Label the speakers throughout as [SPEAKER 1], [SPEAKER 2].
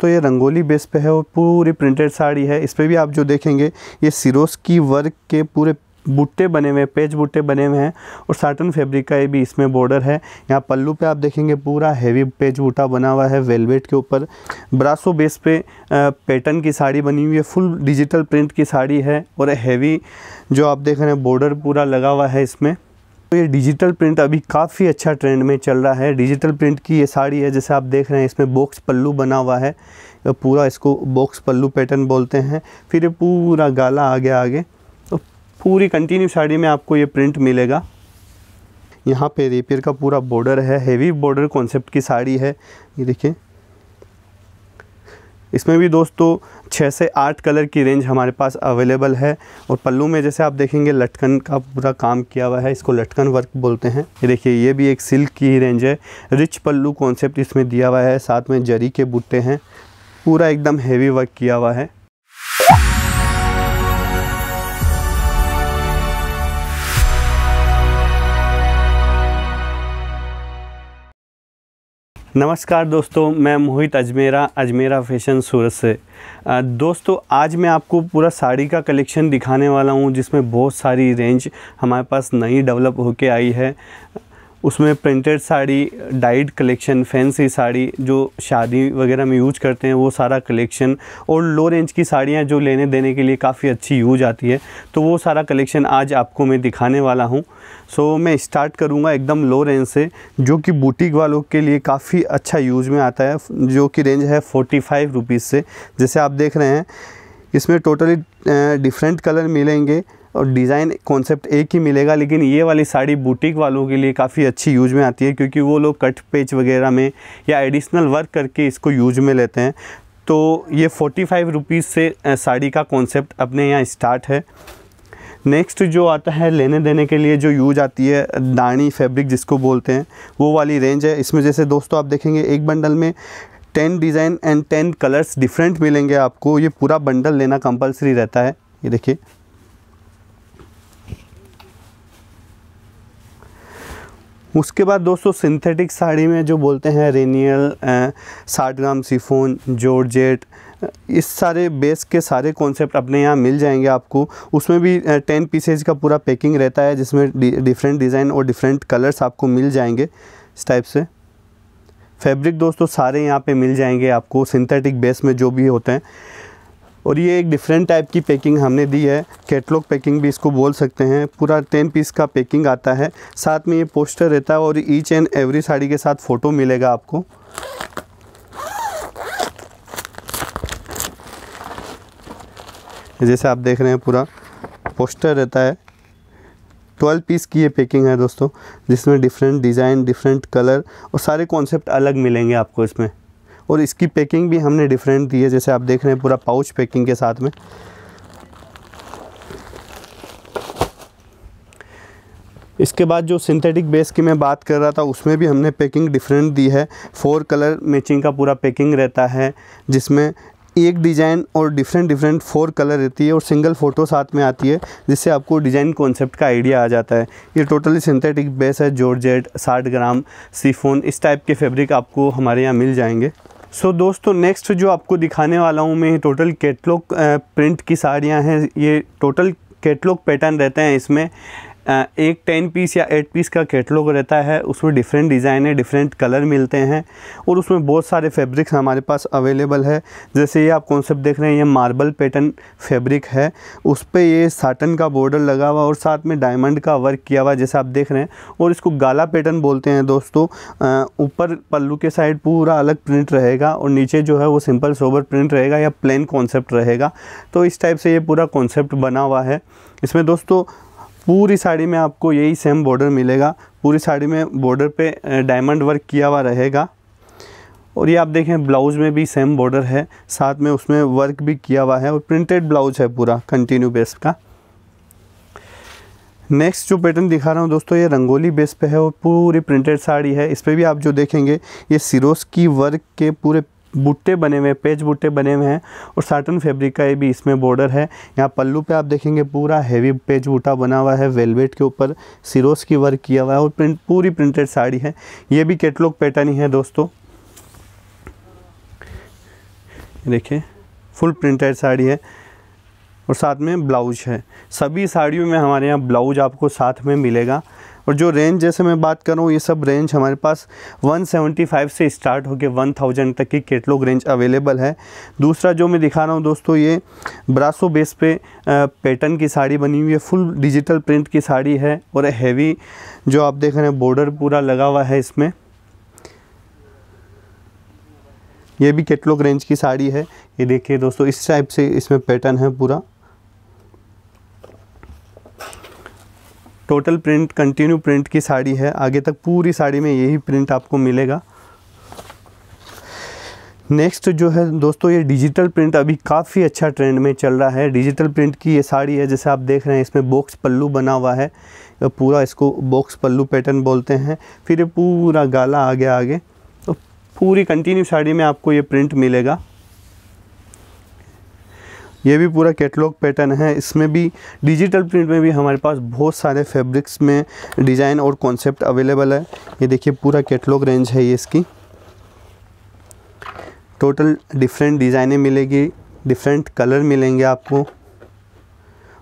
[SPEAKER 1] तो ये रंगोली बेस पे है और पूरी प्रिंटेड साड़ी है इस पर भी आप जो देखेंगे ये सिरोस की वर्क के पूरे बुट्टे बने हुए हैं पेज बूटे बने हुए हैं और साटन फैब्रिक का ये भी इसमें बॉर्डर है यहाँ पल्लू पे आप देखेंगे पूरा हैवी पेज बूटा बना हुआ है वेलवेट के ऊपर ब्रासो बेस पे पैटर्न की साड़ी बनी हुई है फुल डिजिटल प्रिंट की साड़ी है और हैवी जो आप देख रहे हैं बॉर्डर पूरा लगा हुआ है इसमें तो ये डिजिटल प्रिंट अभी काफ़ी अच्छा ट्रेंड में चल रहा है डिजिटल प्रिंट की ये साड़ी है जैसे आप देख रहे हैं इसमें बॉक्स पल्लू बना हुआ है पूरा इसको बॉक्स पल्लू पैटर्न बोलते हैं फिर ये पूरा गाला आ गया आगे तो पूरी कंटिन्यू साड़ी में आपको ये प्रिंट मिलेगा यहाँ पे रेपियर का पूरा बॉर्डर है हेवी बॉर्डर कॉन्सेप्ट की साड़ी है ये देखिए इसमें भी दोस्तों छः से आठ कलर की रेंज हमारे पास अवेलेबल है और पल्लू में जैसे आप देखेंगे लटकन का पूरा काम किया हुआ है इसको लटकन वर्क बोलते हैं ये देखिए ये भी एक सिल्क की ही रेंज है रिच पल्लू कॉन्सेप्ट इसमें दिया हुआ है साथ में जरी के बूटे हैं पूरा एकदम हैवी वर्क किया हुआ है नमस्कार दोस्तों मैं मोहित अजमेरा अजमेरा फैशन सूरत से दोस्तों आज मैं आपको पूरा साड़ी का कलेक्शन दिखाने वाला हूँ जिसमें बहुत सारी रेंज हमारे पास नई डेवलप होके आई है उसमें printed sari dyed collection fancy sari जो शादी वगैरह में यूज करते हैं वो सारा कलेक्शन और लो रेंज की साड़ियाँ जो लेने देने के लिए काफ़ी अच्छी यूज आती है तो वो सारा कलेक्शन आज आपको मैं दिखाने वाला हूँ सो मैं स्टार्ट करूँगा एकदम लो रेंज से जो कि बुटीक वालों के लिए काफ़ी अच्छा यूज में आता है जो कि रेंज है फोर्टी फाइव रुपीज़ से जैसे आप देख रहे हैं इसमें टोटली डिफरेंट कलर मिलेंगे और डिज़ाइन कॉन्सेप्ट एक ही मिलेगा लेकिन ये वाली साड़ी बुटीक वालों के लिए काफ़ी अच्छी यूज में आती है क्योंकि वो लोग कट पेच वगैरह में या एडिशनल वर्क करके इसको यूज में लेते हैं तो ये फोर्टी फाइव रुपीज़ से साड़ी का कॉन्सेप्ट अपने यहाँ स्टार्ट है नेक्स्ट जो आता है लेने देने के लिए जो यूज आती है दाणी फैब्रिक जिसको बोलते हैं वो वाली रेंज है इसमें जैसे दोस्तों आप देखेंगे एक बंडल में ten design and ten colours different मिलेंगे आपको ये पूरा बंडल लेना कंपलसरी रहता है ये देखिए उसके बाद दोस्तों सिंथेटिक साड़ी में जो बोलते हैं रेनियल साठ ग्राम सिफोन जॉर्जेट इस सारे बेस के सारे कॉन्सेप्ट अपने यहाँ मिल जाएंगे आपको उसमें भी टेन पीसेज का पूरा पैकिंग रहता है जिसमें डिफरेंट डिज़ाइन और डिफरेंट कलर्स आपको मिल जाएंगे इस टाइप से फैब्रिक दोस्तों सारे यहाँ पे मिल जाएंगे आपको सिंथेटिक बेस में जो भी होते हैं और ये एक डिफरेंट टाइप की पैकिंग हमने दी है कैटलॉग पैकिंग भी इसको बोल सकते हैं पूरा टेन पीस का पैकिंग आता है साथ में ये पोस्टर रहता है और ईच एंड एवरी साड़ी के साथ फ़ोटो मिलेगा आपको जैसे आप देख रहे हैं पूरा पोस्टर रहता है ट्वेल्व पीस की ये पैकिंग है दोस्तों जिसमें डिफरेंट डिज़ाइन डिफरेंट कलर और सारे कॉन्सेप्ट अलग मिलेंगे आपको इसमें और इसकी पैकिंग भी हमने डिफरेंट दी है जैसे आप देख रहे हैं पूरा पाउच पैकिंग के साथ में इसके बाद जो सिंथेटिक बेस की मैं बात कर रहा था उसमें भी हमने पैकिंग डिफरेंट दी है फोर कलर मैचिंग का पूरा पैकिंग रहता है जिसमें एक डिज़ाइन और डिफरेंट डिफरेंट फोर कलर रहती है और सिंगल फ़ोटो साथ में आती है जिससे आपको डिज़ाइन कॉन्सेप्ट का आइडिया आ जाता है ये टोटली सिंथेटिक बेस है जॉर्जेट साठ ग्राम सीफोन इस टाइप के फैब्रिक आपको हमारे यहाँ मिल जाएंगे सो so, दोस्तों नेक्स्ट जो आपको दिखाने वाला हूँ मैं टोटल कैटलॉग प्रिंट की साड़ियाँ हैं ये टोटल कैटलॉग पैटर्न रहते हैं इसमें एक टेन पीस या एट पीस का कैटलॉग रहता है उसमें डिफरेंट डिज़ाइन है डिफरेंट कलर मिलते हैं और उसमें बहुत सारे फैब्रिक्स हमारे पास अवेलेबल है जैसे ये आप कॉन्सेप्ट देख रहे हैं ये मार्बल पैटर्न फैब्रिक है उस पर ये साटन का बॉर्डर लगा हुआ और साथ में डायमंड का वर्क किया हुआ जैसे आप देख रहे हैं और इसको गाला पैटर्न बोलते हैं दोस्तों ऊपर पल्लू के साइड पूरा अलग प्रिंट रहेगा और नीचे जो है वो सिंपल सोबर प्रिंट रहेगा या प्लेन कॉन्सेप्ट रहेगा तो इस टाइप से ये पूरा कॉन्सेप्ट बना हुआ है इसमें दोस्तों पूरी साड़ी में आपको यही सेम बॉर्डर मिलेगा पूरी साड़ी में बॉर्डर पे डायमंड वर्क किया हुआ रहेगा और ये आप देखें ब्लाउज़ में भी सेम बॉर्डर है साथ में उसमें वर्क भी किया हुआ है और प्रिंटेड ब्लाउज है पूरा कंटिन्यू बेस का नेक्स्ट जो पैटर्न दिखा रहा हूँ दोस्तों ये रंगोली बेस पे है और पूरी प्रिंटेड साड़ी है इस पर भी आप जो देखेंगे ये सिरोस की वर्क के पूरे बूटे बने हुए हैं पेज बूटे बने हुए हैं और साटन फैब्रिक का ये भी इसमें बॉर्डर है यहाँ पल्लू पे आप देखेंगे पूरा हैवी पेज बूटा बना हुआ है वेलवेट के ऊपर सिरोस की वर्क किया हुआ है और प्रिंट पूरी प्रिंटेड साड़ी है ये भी कैटलॉग पैटर्न ही है दोस्तों देखिए फुल प्रिंटेड साड़ी है और साथ में ब्लाउज है सभी साड़ियों में हमारे यहाँ ब्लाउज आपको साथ में मिलेगा और जो रेंज जैसे मैं बात करूँ ये सब रेंज हमारे पास 175 से स्टार्ट होकर 1000 तक की केटलॉग रेंज अवेलेबल है दूसरा जो मैं दिखा रहा हूँ दोस्तों ये ब्रासो बेस पे पैटर्न की साड़ी बनी हुई है फुल डिजिटल प्रिंट की साड़ी है और हैवी जो आप देख रहे हैं बॉर्डर पूरा लगा हुआ है इसमें ये भी केटलॉग रेंज की साड़ी है ये देखिए दोस्तों इस टाइप से इसमें पैटर्न है पूरा टोटल प्रिंट कंटिन्यू प्रिंट की साड़ी है आगे तक पूरी साड़ी में यही प्रिंट आपको मिलेगा नेक्स्ट जो है दोस्तों ये डिजिटल प्रिंट अभी काफ़ी अच्छा ट्रेंड में चल रहा है डिजिटल प्रिंट की ये साड़ी है जैसे आप देख रहे हैं इसमें बॉक्स पल्लू बना हुआ है पूरा इसको बॉक्स पल्लू पैटर्न बोलते हैं फिर ये पूरा गाला आ गया आगे तो पूरी कंटिन्यू साड़ी में आपको ये प्रिंट मिलेगा ये भी पूरा कैटलॉग पैटर्न है इसमें भी डिजिटल प्रिंट में भी हमारे पास बहुत सारे फैब्रिक्स में डिज़ाइन और कॉन्सेप्ट अवेलेबल है ये देखिए पूरा कैटलॉग रेंज है ये इसकी टोटल डिफरेंट डिज़ाइनें मिलेगी डिफरेंट कलर मिलेंगे आपको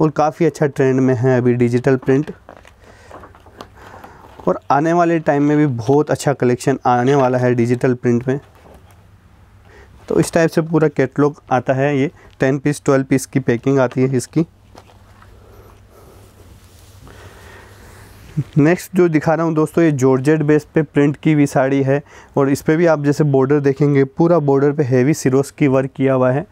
[SPEAKER 1] और काफ़ी अच्छा ट्रेंड में है अभी डिजिटल प्रिंट और आने वाले टाइम में भी बहुत अच्छा कलेक्शन आने वाला है डिजिटल प्रिंट में तो इस टाइप से पूरा कैटलॉग आता है ये टेन पीस ट्वेल्व पीस की पैकिंग आती है इसकी नेक्स्ट जो दिखा रहा हूँ दोस्तों ये जॉर्जेट बेस पे प्रिंट की हुई साड़ी है और इस पर भी आप जैसे बॉर्डर देखेंगे पूरा बॉर्डर पे हैवी सिरोस की वर्क किया हुआ है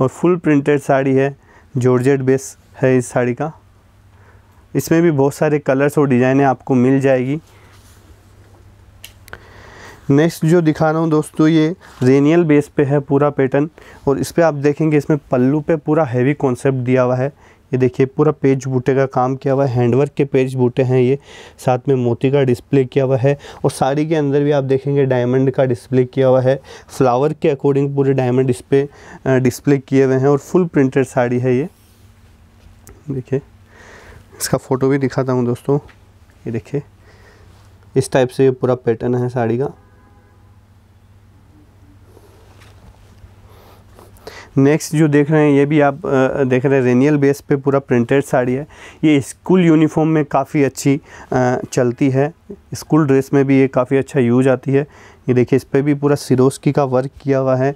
[SPEAKER 1] और फुल प्रिंटेड साड़ी है जॉर्जेट बेस है इस साड़ी का इसमें भी बहुत सारे कलर्स और डिज़ाइनें आपको मिल जाएगी नेक्स्ट जो दिखा रहा हूँ दोस्तों ये रेनियल बेस पे है पूरा पैटर्न और इस पर आप देखेंगे इसमें पल्लू पे पूरा हैवी कॉन्सेप्ट दिया हुआ है ये देखिए पूरा पेज बूटे का काम किया हुआ है हैंडवर्क के पेज बूटे हैं ये साथ में मोती का डिस्प्ले किया हुआ है और साड़ी के अंदर भी आप देखेंगे डायमंड का डिस्प्ले किया हुआ है फ्लावर के अकॉर्डिंग पूरे डायमंड डिस्प्ले डिस्प्ले किए हुए हैं और फुल प्रिंटेड साड़ी है ये देखिए इसका फ़ोटो भी दिखाता हूँ दोस्तों ये देखिए इस टाइप से ये पूरा पैटर्न है साड़ी का नेक्स्ट जो देख रहे हैं ये भी आप देख रहे हैं रेनियल बेस पे पूरा प्रिंटेड साड़ी है ये स्कूल यूनिफॉर्म में काफ़ी अच्छी चलती है स्कूल ड्रेस में भी ये काफ़ी अच्छा यूज आती है ये देखिए इस पर भी पूरा सिरोस्की का वर्क किया हुआ है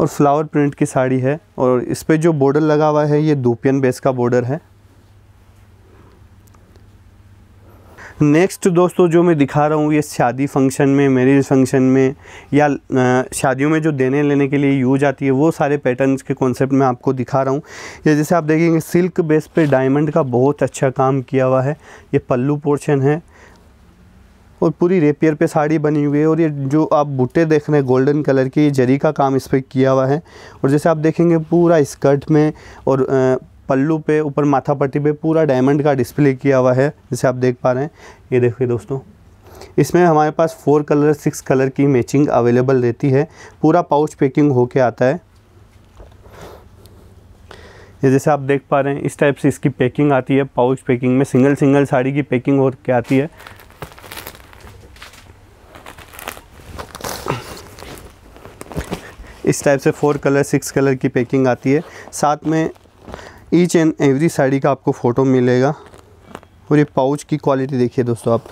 [SPEAKER 1] और फ्लावर प्रिंट की साड़ी है और इस पर जो बॉर्डर लगा हुआ है ये दोपियन बेस का बॉर्डर है नेक्स्ट दोस्तों जो मैं दिखा रहा हूँ ये शादी फंक्शन में मैरिज फंक्शन में या शादियों में जो देने लेने के लिए यूज आती है वो सारे पैटर्न्स के कॉन्सेप्ट में आपको दिखा रहा हूँ ये जैसे आप देखेंगे सिल्क बेस पे डायमंड का बहुत अच्छा काम किया हुआ है ये पल्लू पोर्शन है और पूरी रेपियर पे साड़ी बनी हुई है और ये जो आप बूटे देख रहे हैं गोल्डन कलर के ये जरी का काम इस पर किया हुआ है और जैसे आप देखेंगे पूरा स्कर्ट में और आ, पल्लू पे ऊपर माथा पट्टी पे पूरा डायमंड का डिस्प्ले किया हुआ है जैसे आप देख पा रहे हैं ये देखिए दोस्तों इसमें हमारे पास फोर कलर सिक्स कलर की मैचिंग अवेलेबल रहती है पूरा पाउच पैकिंग होके आता है ये जैसे आप देख पा रहे हैं इस टाइप से इसकी पैकिंग आती है पाउच पैकिंग में सिंगल सिंगल साड़ी की पैकिंग हो के आती है इस टाइप से फोर कलर सिक्स कलर की पैकिंग आती है साथ में ईच एंड एवरी साड़ी का आपको फ़ोटो मिलेगा और ये पाउच की क्वालिटी देखिए दोस्तों आप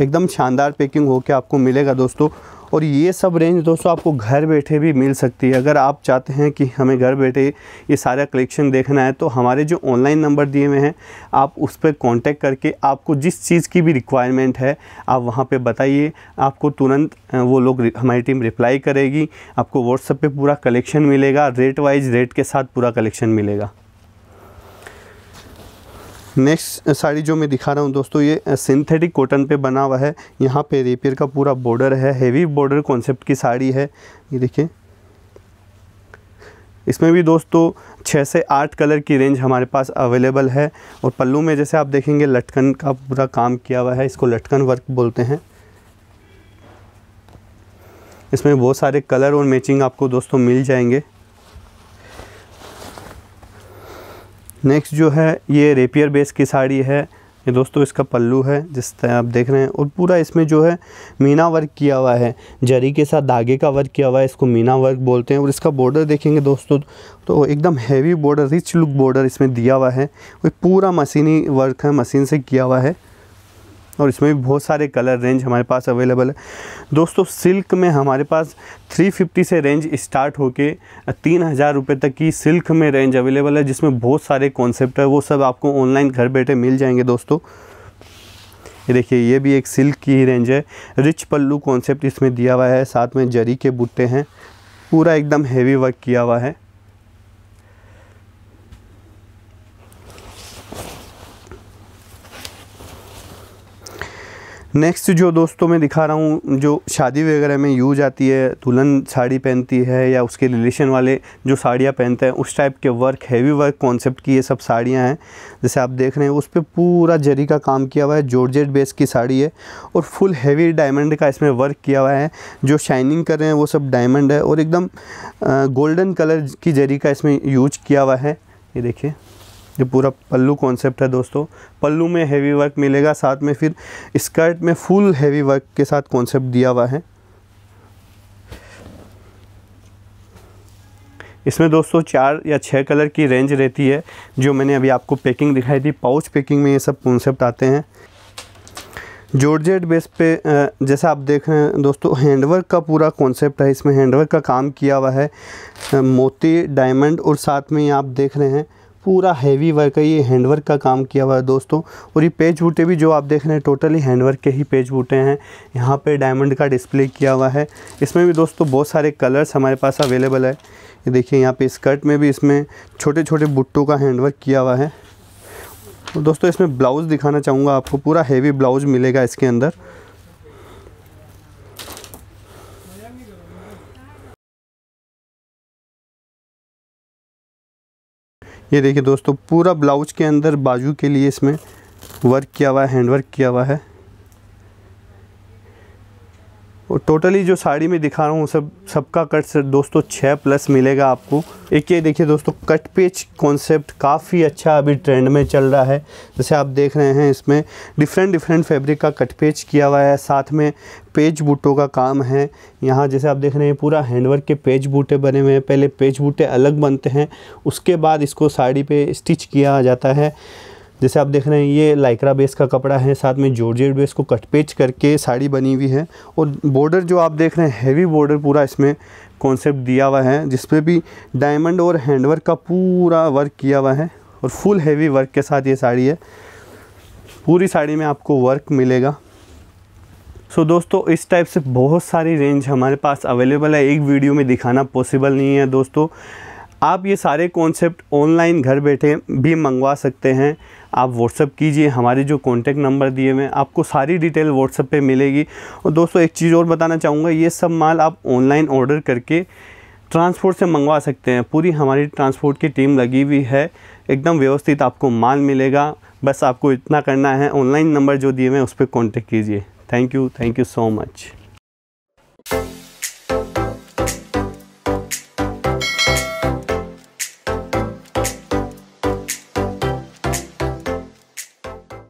[SPEAKER 1] एकदम शानदार पैकिंग होकर आपको मिलेगा दोस्तों और ये सब रेंज दोस्तों आपको घर बैठे भी मिल सकती है अगर आप चाहते हैं कि हमें घर बैठे ये सारा कलेक्शन देखना है तो हमारे जो ऑनलाइन नंबर दिए हुए हैं आप उस पर कॉन्टेक्ट करके आपको जिस चीज़ की भी रिक्वायरमेंट है आप वहाँ पर बताइए आपको तुरंत वो लोग हमारी टीम रिप्लाई करेगी आपको व्हाट्सएप पर पूरा कलेक्शन मिलेगा रेट वाइज रेट के साथ पूरा कलेक्शन मिलेगा नेक्स्ट साड़ी जो मैं दिखा रहा हूँ दोस्तों ये सिंथेटिक कॉटन पे बना हुआ है यहाँ पे रेपियर का पूरा बॉर्डर है हेवी बॉर्डर कॉन्सेप्ट की साड़ी है ये देखिए इसमें भी दोस्तों छः से आठ कलर की रेंज हमारे पास अवेलेबल है और पल्लू में जैसे आप देखेंगे लटकन का पूरा काम किया हुआ है इसको लटकन वर्क बोलते हैं इसमें बहुत सारे कलर और मैचिंग आपको दोस्तों मिल जाएंगे नेक्स्ट जो है ये रेपियर बेस की साड़ी है ये दोस्तों इसका पल्लू है जिस तरह आप देख रहे हैं और पूरा इसमें जो है मीना वर्क किया हुआ है जरी के साथ धागे का वर्क किया हुआ है इसको मीना वर्क बोलते हैं और इसका बॉर्डर देखेंगे दोस्तों तो एकदम heavy border rich look border इसमें दिया हुआ है पूरा मशीनी वर्क है मशीन से किया हुआ है और इसमें भी बहुत सारे कलर रेंज हमारे पास अवेलेबल है दोस्तों सिल्क में हमारे पास 350 से रेंज स्टार्ट होके तीन हज़ार रुपये तक की सिल्क में रेंज अवेलेबल है जिसमें बहुत सारे कॉन्सेप्ट है वो सब आपको ऑनलाइन घर बैठे मिल जाएंगे दोस्तों ये देखिए ये भी एक सिल्क की ही रेंज है रिच पल्लू कॉन्सेप्ट इसमें दिया हुआ है साथ में जरी के बुट्टे हैं पूरा एकदम हैवी वर्क किया हुआ है नेक्स्ट जो दोस्तों मैं दिखा रहा हूँ जो शादी वगैरह में यूज आती है दुल्हन साड़ी पहनती है या उसके रिलेशन वाले जो साड़ियाँ पहनते हैं उस टाइप के वर्क हैवी वर्क कॉन्सेप्ट की ये सब साड़ियाँ हैं जैसे आप देख रहे हैं उस पर पूरा जरी का काम किया हुआ है जॉर्जेट बेस की साड़ी है और फुल हैवी डायमंड का इसमें वर्क किया हुआ है जो शाइनिंग कर रहे हैं वो सब डायमंड है और एकदम गोल्डन कलर की जरी का इसमें यूज किया हुआ है ये देखिए ये पूरा पल्लू कॉन्सेप्ट है दोस्तों पल्लू में हैवी वर्क मिलेगा साथ में फिर स्कर्ट में फुल हैवी वर्क के साथ कॉन्सेप्ट दिया हुआ है इसमें दोस्तों चार या छः कलर की रेंज रहती है जो मैंने अभी आपको पैकिंग दिखाई थी पाउच पैकिंग में ये सब कॉन्सेप्ट आते हैं जॉर्जेट बेस पे जैसा आप देख रहे हैं दोस्तों हैंडवर्क का पूरा कॉन्सेप्ट है इसमें हैंडवर्क का काम किया हुआ है मोती डायमंड और साथ में आप देख रहे हैं पूरा हैवी वर्क है ये हैंड वर्क का काम किया हुआ है दोस्तों और ये पेज बूटे भी जो आप देख रहे हैं टोटली हैंड वर्क के ही पेज बूटे हैं यहाँ पे डायमंड का डिस्प्ले किया हुआ है इसमें भी दोस्तों बहुत सारे कलर्स हमारे पास अवेलेबल है ये देखिए यहाँ पे स्कर्ट में भी इसमें छोटे छोटे बुट्टों का हैंड वर्क किया हुआ है तो दोस्तों इसमें ब्लाउज़ दिखाना चाहूँगा आपको पूरा हैवी ब्लाउज़ मिलेगा इसके अंदर ये देखिए दोस्तों पूरा ब्लाउज के अंदर बाजू के लिए इसमें वर्क किया हुआ है हैंड वर्क किया हुआ है और टोटली जो साड़ी में दिखा रहा हूँ सब सबका कट दोस्तों छः प्लस मिलेगा आपको एक ये देखिए दोस्तों कट पेच कॉन्सेप्ट काफ़ी अच्छा अभी ट्रेंड में चल रहा है जैसे आप देख रहे हैं इसमें डिफरेंट डिफरेंट फैब्रिक का कट पेच किया हुआ है साथ में पेज बूटों का काम है यहाँ जैसे आप देख रहे हैं पूरा हैंडवर्क के पेज बूटे बने हुए हैं पहले पेज बूटे अलग बनते हैं उसके बाद इसको साड़ी पर स्टिच किया जाता है जैसे आप देख रहे हैं ये लाइक्रा बेस का कपड़ा है साथ में जॉर्जेट बेस को कटपेच करके साड़ी बनी हुई है और बॉर्डर जो आप देख रहे हैं हैवी बॉर्डर पूरा इसमें कॉन्सेप्ट दिया हुआ है जिसपे भी डायमंड और हैंडवर्क का पूरा वर्क किया हुआ है और फुल हैवी वर्क के साथ ये साड़ी है पूरी साड़ी में आपको वर्क मिलेगा सो so, दोस्तों इस टाइप से बहुत सारी रेंज हमारे पास अवेलेबल है एक वीडियो में दिखाना पॉसिबल नहीं है दोस्तों आप ये सारे कॉन्सेप्ट ऑनलाइन घर बैठे भी मंगवा सकते हैं आप व्हाट्सअप कीजिए हमारे जो कॉन्टैक्ट नंबर दिए हुए आपको सारी डिटेल व्हाट्सअप पे मिलेगी और दोस्तों एक चीज़ और बताना चाहूँगा ये सब माल आप ऑनलाइन ऑर्डर करके ट्रांसपोर्ट से मंगवा सकते हैं पूरी हमारी ट्रांसपोर्ट की टीम लगी हुई है एकदम व्यवस्थित आपको माल मिलेगा बस आपको इतना करना है ऑनलाइन नंबर जो दिए हुए हैं उस पर कॉन्टेक्ट कीजिए thank you thank you so much